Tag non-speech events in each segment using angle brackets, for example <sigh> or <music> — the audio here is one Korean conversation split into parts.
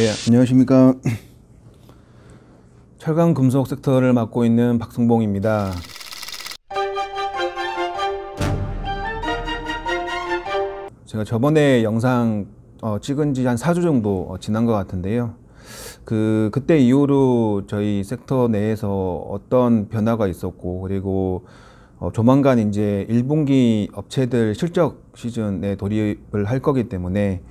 예, 안녕하십니까. <clears throat> 철강 금속 섹터를 맡고 있는 박승봉입니다. 제가 저번에 영상 어, 찍은 지 한 4주 정도 어, 지난 것 같은데요. 그, 그때 이후로 저희 섹터 내에서 어떤 변화가 있었고, 그리고 어, 조만간 이제 1분기 업체들 실적 시즌에 돌입을 할 거기 때문에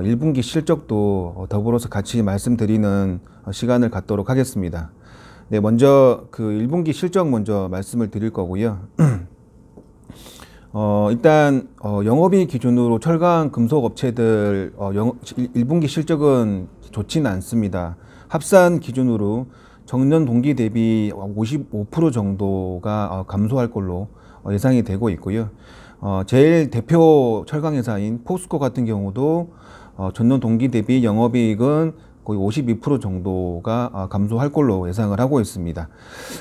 1분기 어, 실적도 어, 더불어서 같이 말씀드리는 어, 시간을 갖도록 하겠습니다. 네, 먼저 그 1분기 실적 먼저 말씀을 드릴 거고요. <clears throat> 어, 일단 어, 영업이익 기준으로 철강 금속 업체들 어, 영, 1분기 실적은 좋지는 않습니다. 합산 기준으로 정년 동기 대비 55% 정도가 감소할 걸로 예상이 되고 있고요. 어, 제일 대표 철강 회사인 포스코 같은 경우도 어, 전년 동기 대비 영업이익은 거의 52% 정도가 아, 감소할 걸로 예상을 하고 있습니다.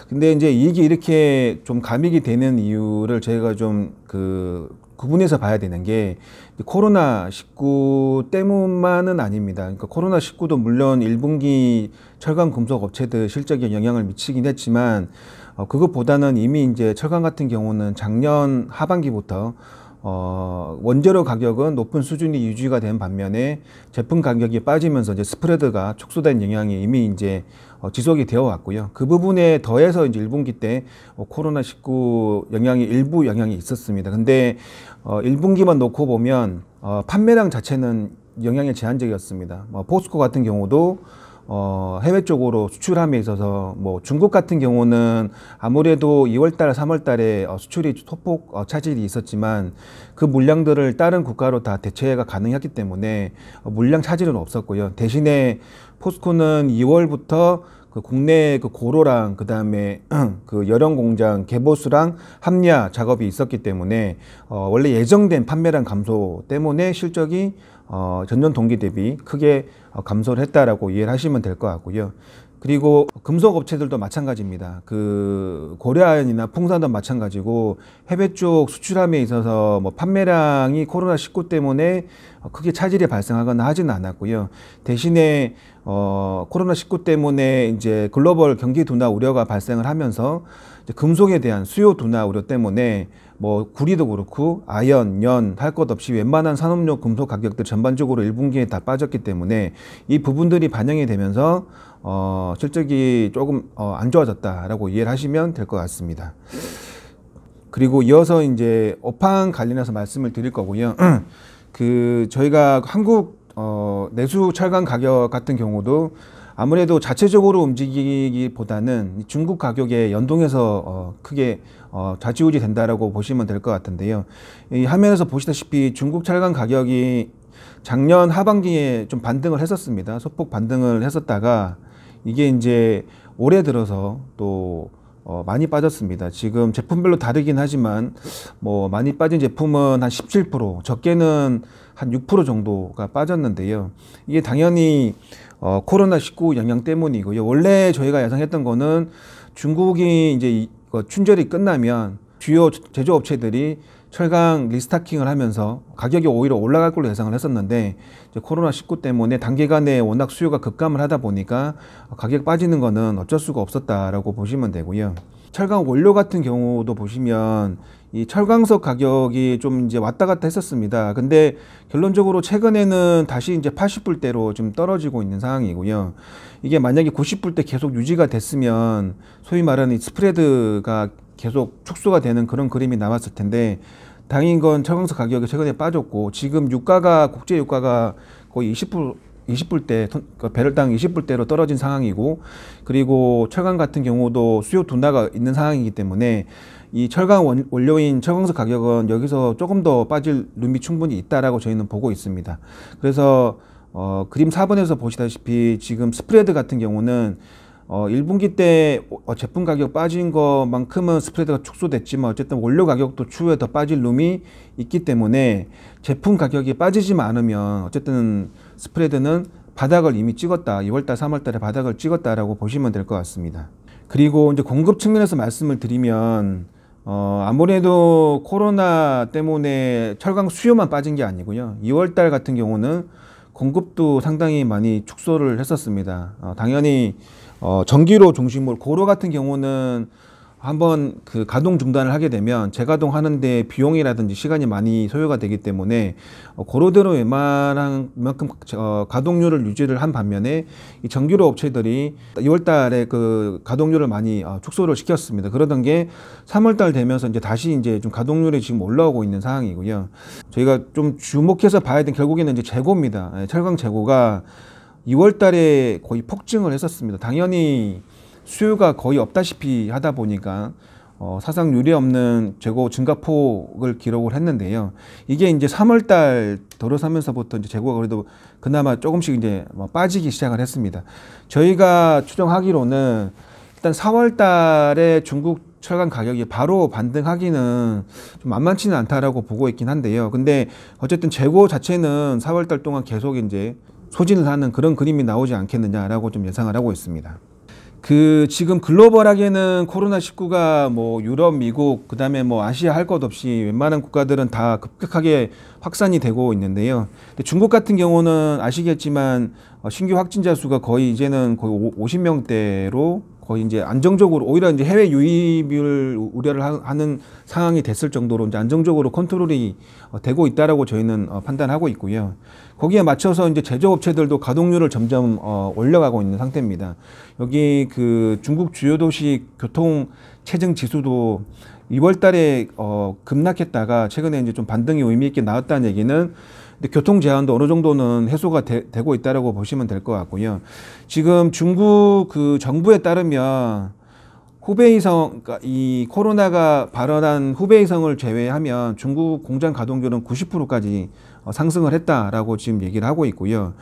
근데 이제 이익이 이렇게 좀 감익이 되는 이유를 제가 좀그 구분해서 봐야 되는 게 코로나 19 때문만은 아닙니다. 그러니까 코로나 19도 물론 1분기 철강 금속 업체들 실적에 영향을 미치긴 했지만 어, 그것보다는 이미 이제 철강 같은 경우는 작년 하반기부터 어, 원재료 가격은 높은 수준이 유지가 된 반면에 제품 가격이 빠지면서 이제 스프레드가 축소된 영향이 이미 이제 어, 지속이 되어 왔고요. 그 부분에 더해서 이제 1분기 때 어, 코로나19 영향이 일부 영향이 있었습니다. 근데 어, 1분기만 놓고 보면 어, 판매량 자체는 영향이 제한적이었습니다. 뭐 포스코 같은 경우도 어, 해외 쪽으로 수출함에 있어서 뭐 중국 같은 경우는 아무래도 2월달, 3월달에 어, 수출이 소폭 어, 차질이 있었지만 그 물량들을 다른 국가로 다 대체가 가능했기 때문에 어, 물량 차질은 없었고요. 대신에 포스코는 2월부터 그 국내 그 고로랑 <clears throat> 그 다음에 그 여령 공장 개보수랑 합리화 작업이 있었기 때문에 어 원래 예정된 판매량 감소 때문에 실적이 어, 전년 동기 대비 크게 어, 감소를 했다라고 이해를 하시면 될 것 같고요. 그리고 금속 업체들도 마찬가지입니다. 그 고려아연이나 풍산도 마찬가지고 해외 쪽 수출함에 있어서 뭐 판매량이 코로나 19 때문에 크게 차질이 발생하거나 하지는 않았고요. 대신에 어 코로나 19 때문에 이제 글로벌 경기 둔화 우려가 발생을 하면서 이제 금속에 대한 수요 둔화 우려 때문에 뭐 구리도 그렇고 아연, 연 할 것 없이 웬만한 산업용 금속 가격들 전반적으로 1분기에 다 빠졌기 때문에 이 부분들이 반영이 되면서 어, 실적이 조금 어, 안 좋아졌다라고 이해를 하시면 될 것 같습니다. 그리고 이어서 이제 업황 관련해서 말씀을 드릴 거고요. <clears throat> 그 저희가 한국 어, 내수 철강 가격 같은 경우도 아무래도 자체적으로 움직이기보다는 중국 가격에 연동해서 어, 크게 어, 좌지우지 된다라고 보시면 될 것 같은데요. 이 화면에서 보시다시피 중국 철강 가격이 작년 하반기에 좀 반등을 했었습니다. 소폭 반등을 했었다가 이게 이제 올해 들어서 또 어, 많이 빠졌습니다. 지금 제품별로 다르긴 하지만 뭐 많이 빠진 제품은 한17% 적게는 한 6% 정도가 빠졌는데요. 이게 당연히 어, 코로나19 영향 때문이고요. 원래 저희가 예상했던 거는 중국이 이제 이, 어, 춘절이 끝나면 주요 제조업체들이 철강 리스타킹을 하면서 가격이 오히려 올라갈 걸로 예상을 했었는데 이제 코로나19 때문에 단기간에 워낙 수요가 급감을 하다 보니까 가격 빠지는 거는 어쩔 수가 없었다라고 보시면 되고요. 철강 원료 같은 경우도 보시면 이 철강석 가격이 좀 이제 왔다 갔다 했었습니다. 근데 결론적으로 최근에는 다시 이제 80불대로 좀 떨어지고 있는 상황이고요. 이게 만약에 90불대 계속 유지가 됐으면 소위 말하는 이 스프레드가 계속 축소가 되는 그런 그림이 남았을 텐데 당인 건 철강석 가격이 최근에 빠졌고 지금 유가가 국제 유가가 거의 20% 20불대 그러니까 배럴당 20불대로 떨어진 상황이고 그리고 철강 같은 경우도 수요 둔화가 있는 상황이기 때문에 이 철강 원, 원료인 철강석 가격은 여기서 조금 더 빠질 룸이 충분히 있다라고 저희는 보고 있습니다. 그래서 어, 그림 4번에서 보시다시피 지금 스프레드 같은 경우는 어, 1분기 때 어, 제품 가격 빠진 것만큼은 스프레드가 축소됐지만 어쨌든 원료 가격도 추후에 더 빠질 룸이 있기 때문에 제품 가격이 빠지지 않으면 어쨌든 스프레드는 바닥을 이미 찍었다. 2월달, 3월달에 바닥을 찍었다라고 보시면 될 것 같습니다. 그리고 이제 공급 측면에서 말씀을 드리면 어, 아무래도 코로나 때문에 철강 수요만 빠진 게 아니고요. 2월달 같은 경우는 공급도 상당히 많이 축소를 했었습니다. 어, 당연히 어, 전기로 중심으로 고로 같은 경우는 한번 그 가동 중단을 하게 되면 재가동 하는데 비용이라든지 시간이 많이 소요가 되기 때문에 어, 고로대로 웬만한 만큼 어, 가동률을 유지를 한 반면에 이전기로 업체들이 2월 달에 그 가동률을 많이 어, 축소를 시켰습니다. 그러던 게 3월 달 되면서 이제 다시 이제 좀 가동률이 지금 올라오고 있는 상황이고요. 저희가 좀 주목해서 봐야 될 결국에는 이제 재고입니다. 예, 철강 재고가 2월 달에 거의 폭증을 했었습니다. 당연히 수요가 거의 없다시피 하다 보니까 어, 사상 유례없는 재고 증가폭을 기록을 했는데요. 이게 이제 3월 달 들어서면서부터 이제 재고가 그래도 그나마 조금씩 이제 뭐 빠지기 시작을 했습니다. 저희가 추정하기로는 일단 4월 달에 중국 철강 가격이 바로 반등하기는 좀 만만치는 않다라고 보고 있긴 한데요. 근데 어쨌든 재고 자체는 4월 달 동안 계속 이제 소진을 하는 그런 그림이 나오지 않겠느냐라고 좀 예상을 하고 있습니다. 그 지금 글로벌하게는 코로나19가 뭐 유럽, 미국, 그다음에 뭐 아시아 할 것 없이 웬만한 국가들은 다 급격하게 확산이 되고 있는데요. 근데 중국 같은 경우는 아시겠지만 어, 신규 확진자 수가 거의 이제는 거의 50명대로 거의 이제 안정적으로 오히려 이제 해외 유입을 우려를 하는 상황이 됐을 정도로 이제 안정적으로 컨트롤이 어, 되고 있다라고 저희는 어, 판단하고 있고요. 거기에 맞춰서 이제 제조업체들도 가동률을 점점 어, 올려가고 있는 상태입니다. 여기 그 중국 주요 도시 교통 체증 지수도 2월 달에 급락했다가 최근에 이제 좀 반등이 의미 있게 나왔다는 얘기는 근데 교통 제한도 어느 정도는 해소가 되, 고 있다라고 보시면 될 것 같고요. 지금 중국 그 정부에 따르면 후베이성 그러니까 이 코로나가 발언한 후베이성을 제외하면 중국 공장 가동률은 90%까지 어, 상승을 했다라고 지금 얘기를 하고 있고요.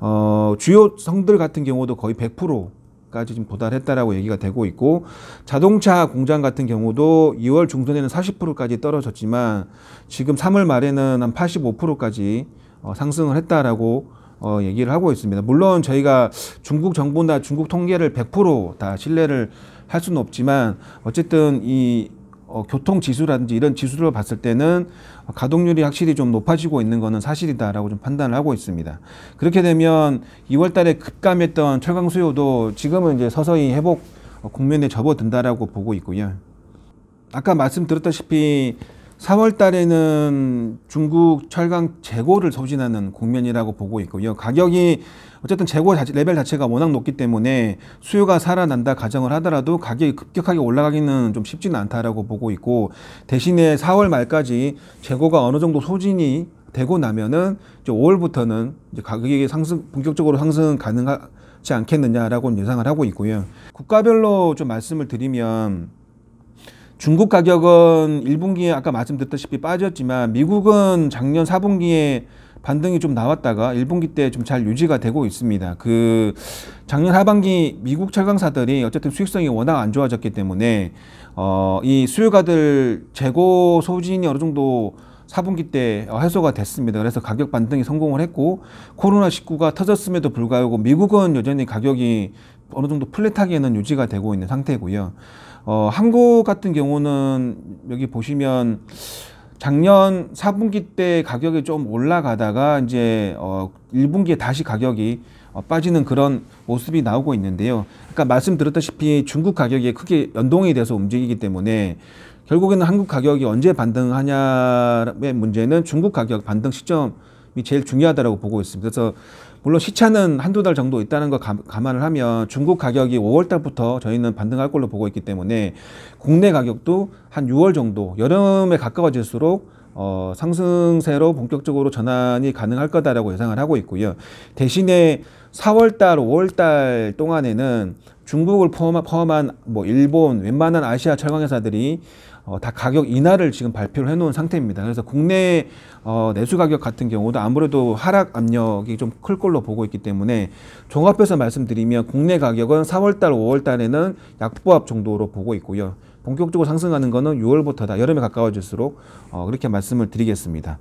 어, 주요 성들 같은 경우도 거의 100% 40%까지 지금 도달했다라고 얘기가 되고 있고 자동차 공장 같은 경우도 2월 중순에는 40%까지 떨어졌지만 지금 3월 말에는 한 85%까지 어, 상승을 했다라고 어, 얘기를 하고 있습니다. 물론 저희가 중국 정부나 중국 통계를 100%다 신뢰를 할 수는 없지만 어쨌든 이 어, 교통 지수라든지 이런 지수를 봤을 때는 가동률이 확실히 좀 높아지고 있는 것은 사실이다라고 좀 판단을 하고 있습니다. 그렇게 되면 2월 달에 급감했던 철강 수요도 지금은 이제 서서히 회복 국면에 접어든다라고 보고 있고요. 아까 말씀드렸다시피 4월 달에는 중국 철강 재고를 소진하는 국면이라고 보고 있고요. 가격이 어쨌든 재고 자체, 레벨 자체가 워낙 높기 때문에 수요가 살아난다 가정을 하더라도 가격이 급격하게 올라가기는 좀 쉽지는 않다라고 보고 있고 대신에 4월 말까지 재고가 어느 정도 소진이 되고 나면은 이제 5월부터는 이제 가격이 상승 본격적으로 상승 가능하지 않겠느냐라고 예상을 하고 있고요. 국가별로 좀 말씀을 드리면 중국 가격은 1분기에 아까 말씀드렸다시피 빠졌지만 미국은 작년 4분기에 반등이 좀 나왔다가 1분기 때 좀 잘 유지가 되고 있습니다. 그 작년 하반기 미국 철강사들이 어쨌든 수익성이 워낙 안 좋아졌기 때문에 어, 이 수요가들 재고 소진이 어느 정도 4분기 때 해소가 됐습니다. 그래서 가격 반등이 성공을 했고 코로나19가 터졌음에도 불구하고 미국은 여전히 가격이 어느 정도 플랫하게는 유지가 되고 있는 상태고요. 어, 한국 같은 경우는 여기 보시면 작년 4분기 때 가격이 좀 올라가다가 이제 어 1분기에 다시 가격이 어 빠지는 그런 모습이 나오고 있는데요. 아까 말씀드렸다시피 중국 가격이 크게 연동이 돼서 움직이기 때문에 결국에는 한국 가격이 언제 반등하냐의 문제는 중국 가격 반등 시점이 제일 중요하다고 보고 있습니다. 그래서 물론 시차는 한두 달 정도 있다는 거 감안을 하면 중국 가격이 5월 달부터 저희는 반등할 걸로 보고 있기 때문에 국내 가격도 한 6월 정도 여름에 가까워질수록 어, 상승세로 본격적으로 전환이 가능할 거다라고 예상을 하고 있고요. 대신에 4월달, 5월달 동안에는 중국을 포함한, 뭐 일본, 웬만한 아시아 철강 회사들이 어, 다 가격 인하를 지금 발표를 해놓은 상태입니다. 그래서 국내 어, 내수 가격 같은 경우도 아무래도 하락 압력이 좀 클 걸로 보고 있기 때문에 종합해서 말씀드리면 국내 가격은 4월달, 5월달에는 약보합 정도로 보고 있고요. 본격적으로 상승하는 거는 6월부터다. 여름에 가까워질수록 어, 그렇게 말씀을 드리겠습니다.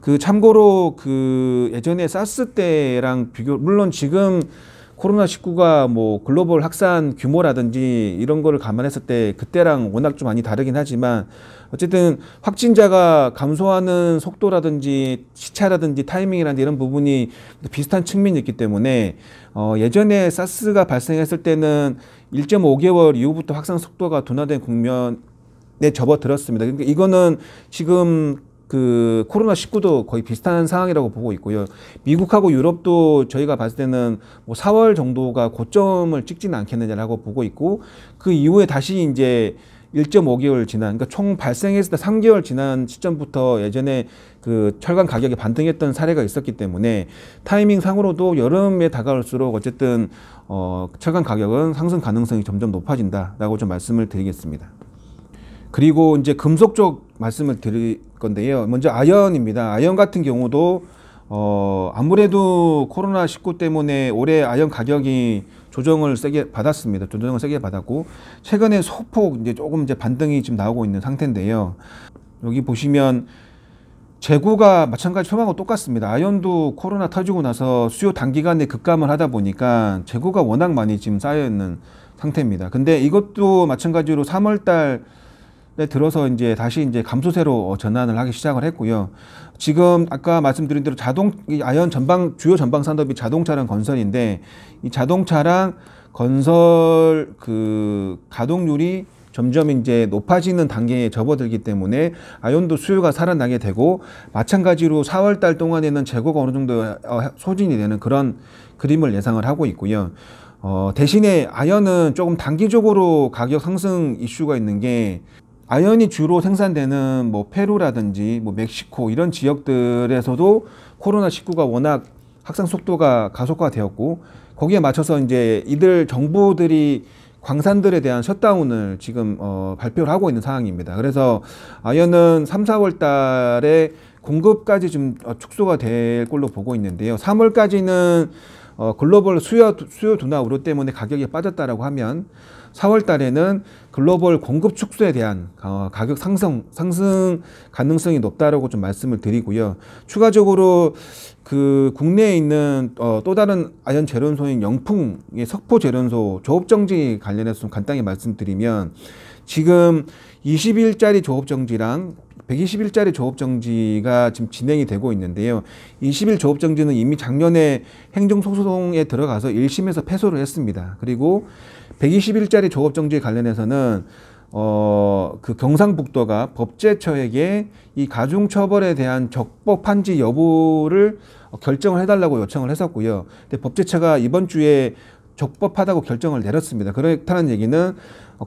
그 참고로 그 예전에 사스 때랑 비교 물론 지금 코로나19가 뭐 글로벌 확산 규모라든지 이런 거를 감안했을 때 그때랑 워낙 좀 많이 다르긴 하지만 어쨌든 확진자가 감소하는 속도라든지 시차라든지 타이밍이라든지 이런 부분이 비슷한 측면이 있기 때문에 어 예전에 사스가 발생했을 때는 1.5개월 이후부터 확산 속도가 둔화된 국면에 접어들었습니다. 그러니까 이거는 지금 그 코로나 19도 거의 비슷한 상황이라고 보고 있고요. 미국하고 유럽도 저희가 봤을 때는 뭐 4월 정도가 고점을 찍지는 않겠느냐라고 보고 있고 그 이후에 다시 이제 1.5개월 지난 그러니까 총 발생했을 때 3개월 지난 시점부터 예전에 그 철강 가격이 반등했던 사례가 있었기 때문에 타이밍 상으로도 여름에 다가올수록 어쨌든 어 철강 가격은 상승 가능성이 점점 높아진다라고 좀 말씀을 드리겠습니다. 그리고 이제 금속 쪽 말씀을 드리 건데요. 먼저 아연입니다. 아연 같은 경우도 어, 아무래도 코로나 19 때문에 올해 아연 가격이 조정을 세게 받았습니다. 조정을 세게 받았고 최근에 소폭 이제 조금 이제 반등이 지금 나오고 있는 상태인데요. 여기 보시면 재고가 마찬가지 소방하고 똑같습니다. 아연도 코로나 터지고 나서 수요 단기간에 급감을 하다 보니까 재고가 워낙 많이 지금 쌓여 있는 상태입니다. 근데 이것도 마찬가지로 3월달 네, 들어서 이제 다시 이제 감소세로 어, 전환을 하기 시작을 했고요. 지금 아까 말씀드린 대로 자동 아연 전방 주요 전방 산업이 자동차랑 건설인데 이 자동차랑 건설 그 가동률이 점점 이제 높아지는 단계에 접어들기 때문에 아연도 수요가 살아나게 되고 마찬가지로 4월 달 동안에는 재고가 어느 정도 어, 소진이 되는 그런 그림을 예상을 하고 있고요. 어, 대신에 아연은 조금 단기적으로 가격 상승 이슈가 있는 게 아연이 주로 생산되는 뭐 페루라든지 뭐 멕시코 이런 지역들에서도 코로나 19가 워낙 확산 속도가 가속화되었고 거기에 맞춰서 이제 이들 정부들이 광산들에 대한 셧다운을 지금 어, 발표를 하고 있는 상황입니다. 그래서 아연은 3, 4월 달에 공급까지 좀 어, 축소가 될 걸로 보고 있는데요. 3월까지는 어, 글로벌 수요, 수요 둔화 우려 때문에 가격이 빠졌다라고 하면 4월 달에는 글로벌 공급 축소에 대한 어, 가격 상승 상승 가능성이 높다라고 좀 말씀을 드리고요. 추가적으로 그 국내에 있는 어, 또 다른 아연 재련소인 영풍의 석포 재련소 조업 정지 관련해서 좀 간단히 말씀드리면 지금 20일짜리 조업 정지랑 120일짜리 조업정지가 지금 진행이 되고 있는데요. 20일 조업정지는 이미 작년에 행정소송에 들어가서 1심에서 패소를 했습니다. 그리고 121짜리 조업정지 관련해서는 어, 그 경상북도가 법제처에게 이 가중처벌에 대한 적법한지 여부를 결정을 해달라고 요청을 했었고요. 근데 법제처가 이번 주에 적법하다고 결정을 내렸습니다. 그렇다는 얘기는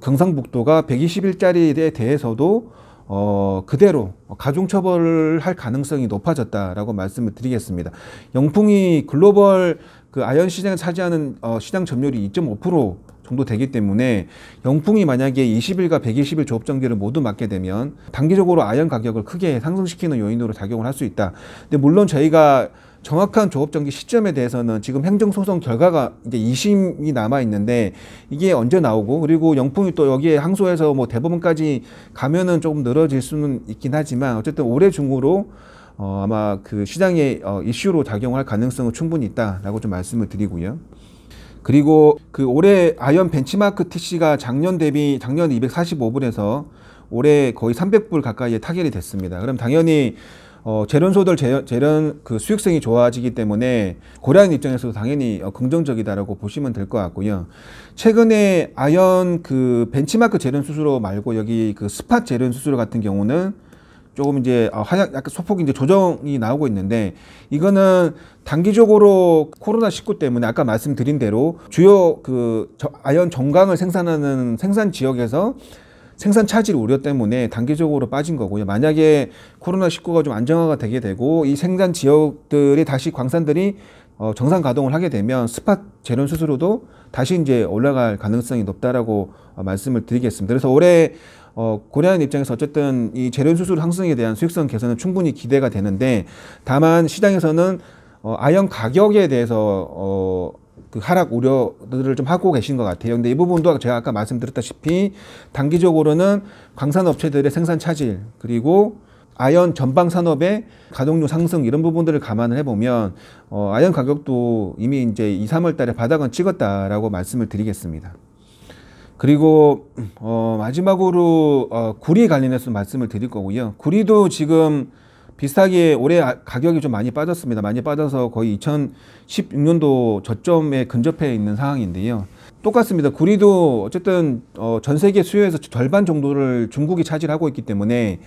경상북도가 121짜리에 대해서도 어, 그대로 가중처벌을 할 가능성이 높아졌다라고 말씀을 드리겠습니다. 영풍이 글로벌 그 아연 시장에 차지하는 어, 시장 점유율이 2.5% 정도 되기 때문에 영풍이 만약에 20일과 120일 조업 정기를 모두 맞게 되면 단기적으로 아연 가격을 크게 상승시키는 요인으로 작용을 할 수 있다. 근데 물론 저희가 정확한 조업정기 시점에 대해서는 지금 행정소송 결과가 이제 2심이 남아있는데 이게 언제 나오고 그리고 영풍이 또 여기에 항소해서 뭐 대법원까지 가면은 조금 늘어질 수는 있긴 하지만 어쨌든 올해 중으로 어, 아마 그 시장의 어, 이슈로 작용할 가능성은 충분히 있다라고 좀 말씀을 드리고요. 그리고 그 올해 아이 벤치마크 TC가 작년 대비 작년 245불에서 올해 거의 300불 가까이에 타결이 됐습니다. 그럼 당연히 어, 재련소들 재련, 재련 그 수익성이 좋아지기 때문에 고려하는 입장에서도 당연히 어, 긍정적이다라고 보시면 될 것 같고요. 최근에 아연 그 벤치마크 재련 수수료 말고 여기 그 스팟 재련 수수료 같은 경우는 조금 이제 하약 아, 약간 소폭 이제 조정이 나오고 있는데 이거는 단기적으로 코로나 19 때문에 아까 말씀드린 대로 주요 그 아연 정강을 생산하는 생산 지역에서 생산 차질 우려 때문에 단기적으로 빠진 거고요. 만약에 코로나 19가 좀 안정화가 되게 되고 이 생산 지역들이 다시 광산들이 어, 정상 가동을 하게 되면 스팟 재련 수수료도 다시 이제 올라갈 가능성이 높다라고 어, 말씀을 드리겠습니다. 그래서 올해 어, 고려하는 입장에서 어쨌든 이재료 수술 상승에 대한 수익성 개선은 충분히 기대가 되는데 다만 시장에서는 어, 아연 가격에 대해서 어, 그 하락 우려들을 좀 하고 계신 것 같아요. 근데 이 부분도 제가 아까 말씀드렸다시피 단기적으로는 광산업체들의 생산 차질 그리고 아연 전방 산업의 가동률 상승 이런 부분들을 감안을 해보면 어, 아연 가격도 이미 이제 2, 3월 달에 바닥은 찍었다라고 말씀을 드리겠습니다. 그리고 어, 마지막으로 어, 구리 관련해서 말씀을 드릴 거고요. 구리도 지금 비슷하게 올해 아, 가격이 좀 많이 빠졌습니다. 많이 빠져서 거의 2016년도 저점에 근접해 있는 상황인데요. 똑같습니다. 구리도 어쨌든 어, 전 세계 수요에서 절반 정도를 중국이 차지하고 있기 때문에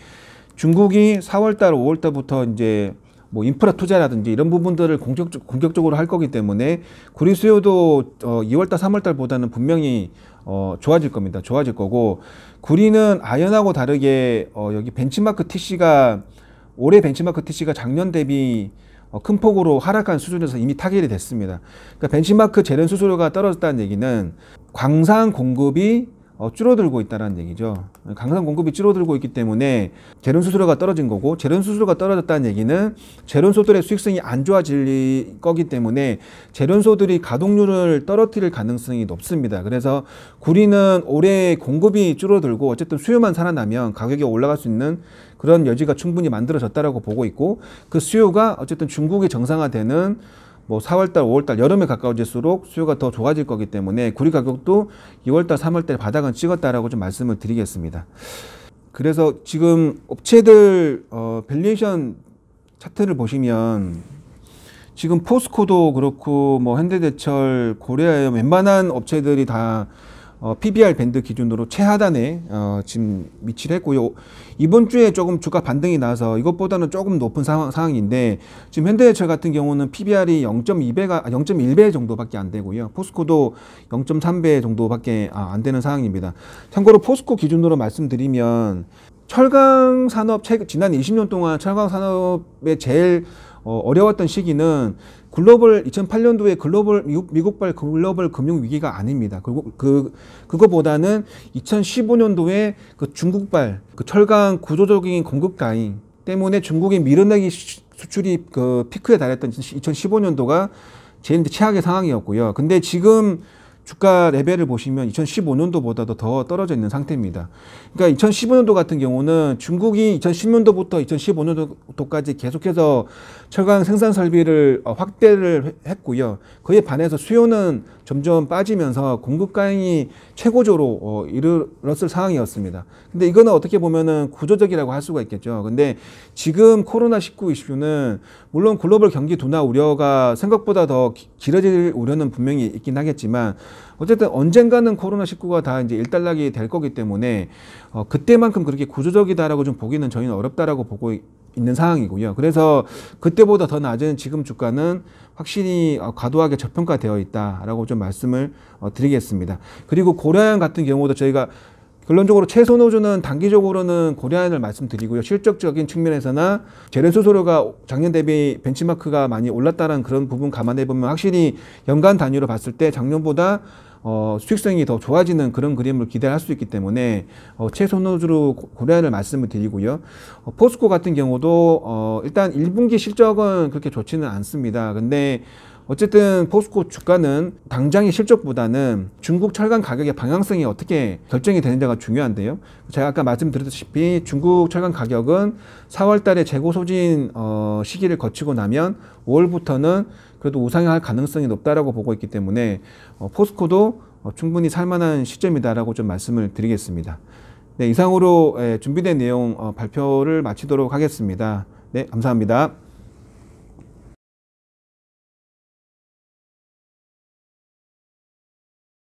중국이 4월달, 5월달부터 이제 뭐 인프라 투자라든지 이런 부분들을 공격적, 공격적으로 할 거기 때문에 구리 수요도 어, 2월달, 3월달보다는 분명히 어, 좋아질 겁니다. 좋아질 거고 구리는 아연하고 다르게 어, 여기 벤치마크 TC가 올해 벤치마크 TC가 작년 대비 어, 큰 폭으로 하락한 수준에서 이미 타결이 됐습니다. 그러니까 벤치마크 재련 수수료가 떨어졌다는 얘기는 광산 공급이 어, 줄어들고 있다는 얘기죠. 강산 공급이 줄어들고 있기 때문에 재련 수수료가 떨어진 거고 재련 수수료가 떨어졌다는 얘기는 재련소들의 수익성이 안 좋아질 거기 때문에 재련소들이 가동률을 떨어뜨릴 가능성이 높습니다. 그래서 구리는 올해 공급이 줄어들고 어쨌든 수요만 살아나면 가격이 올라갈 수 있는 그런 여지가 충분히 만들어졌다라 보고 있고 그 수요가 어쨌든 중국이 정상화되는 뭐 4월달, 5월달 여름에 가까워질수록 수요가 더 좋아질 거기 때문에 구리 가격도 2월달, 3월달 바닥은 찍었다라고 좀 말씀을 드리겠습니다. 그래서 지금 업체들 어, 밸리에이션 차트를 보시면 지금 포스코도 그렇고 뭐현대대철 고려에 웬만한 업체들이 다 어, PBR 밴드 기준으로 최하단에 어, 지금 위치를 했고요. 이번 주에 조금 주가 반등이 나서 이것보다는 조금 높은 상황, 상황인데 지금 현대제철 같은 경우는 PBR이 0.2배가 0.1배 아, 정도밖에 안 되고요. 포스코도 0.3배 정도밖에 아, 안 되는 상황입니다. 참고로 포스코 기준으로 말씀드리면 철강 산업 최근 지난 20년 동안 철강 산업의 제일 어, 어려웠던 시기는 글로벌 2008년도에 글로벌 미국발 글로벌 금융 위기가 아닙니다. 그리고 그 그거보다는 2015년도에 그 중국발 그 철강 구조적인 공급 과잉 때문에 중국의 밀어내기 수출이 그 피크에 달했던 2015년도가 제일 최악의 상황이었고요. 근데 지금 주가 레벨을 보시면 2015년도보다도 더 떨어져 있는 상태입니다. 그러니까 2015년도 같은 경우는 중국이 2010년도부터 2015년도까지 계속해서 철강 생산 설비를 어, 확대를 했고요. 그에 반해서 수요는 점점 빠지면서 공급가행이 최고조로 어, 이르렀을 상황이었습니다. 근데 이거는 어떻게 보면은 구조적이라고 할 수가 있겠죠. 근데 지금 코로나19 이슈는 물론 글로벌 경기 둔화 우려가 생각보다 더 길어질 우려는 분명히 있긴 하겠지만 어쨌든 언젠가는 코로나19가 다 이제 일단락이 될 거기 때문에 어, 그때만큼 그렇게 구조적이다라고 좀 보기는 저희는 어렵다라고 보고 있는 상황이고요. 그래서 그때보다 더 낮은 지금 주가는 확실히 어, 과도하게 저평가되어 있다라고 좀 말씀을 어, 드리겠습니다. 그리고 고려한 같은 경우도 저희가 결론적으로 최소노조는 단기적으로는 고려안을 말씀드리고요. 실적적인 측면에서나 재련 수수료가 작년 대비 벤치마크가 많이 올랐다는 그런 부분 감안해 보면 확실히 연간 단위로 봤을 때 작년보다 어, 수익성이 더 좋아지는 그런 그림을 기대할 수 있기 때문에 어, 최선호주로 고려를 말씀을 드리고요. 어, 포스코 같은 경우도 어, 일단 1분기 실적은 그렇게 좋지는 않습니다. 근데 어쨌든 포스코 주가는 당장의 실적보다는 중국 철강 가격의 방향성이 어떻게 결정이 되는지가 중요한데요. 제가 아까 말씀드렸다시피 중국 철강 가격은 4월 달에 재고 소진 어, 시기를 거치고 나면 5월부터는 그래도 우상향할 가능성이 높다라고 보고 있기 때문에 어, 포스코도 어, 충분히 살만한 시점이다라고 좀 말씀을 드리겠습니다. 네, 이상으로 예, 준비된 내용 어, 발표를 마치도록 하겠습니다. 네, 감사합니다.